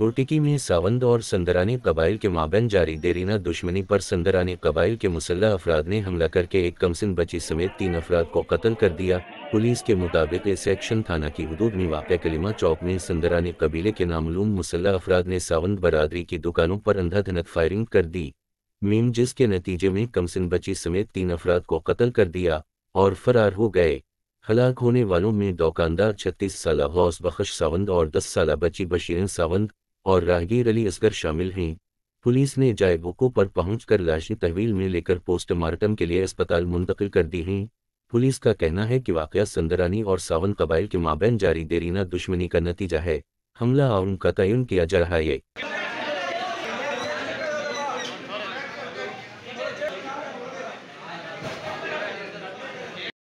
रुटिकी में सावंद और संदरानी कबाइल के माबेन जारी देरीना दुश्मनी पर संदरानी कबाइल के मुसल्ला अफराद ने हमला करके एक कमसिन बची समेत तीन अफराद को कत्ल कर दिया पुलिस के मुताबिक इस एक्शन थाना की हदूद में वाक़ कलिमा चौक में संदरानी कबीले के नामलूम मुसल्ह अफराद ने सावंद बरदरी की दुकानों पर अंधाधनक फायरिंग कर दी मीम जिसके नतीजे में कमसिन बची समेत तीन अफराद को कत्ल कर दिया और फरार हो गए हलाक होने वालों में दुकानदार छत्तीस साल गौस बख्श सावंत और दस साल बची बशीरन सावंत और राहगीर अली असगर शामिल हैं पुलिस ने जायबोको पर पहुंचकर लाशें तहवील में लेकर पोस्टमार्टम के लिए अस्पताल मुंतकिल कर दी हैं पुलिस का कहना है कि वाक़ संदरानी और सावन कबाइल के माबेन जारी देरीना दुश्मनी का नतीजा है हमला और उनका तयन किया जा रहा है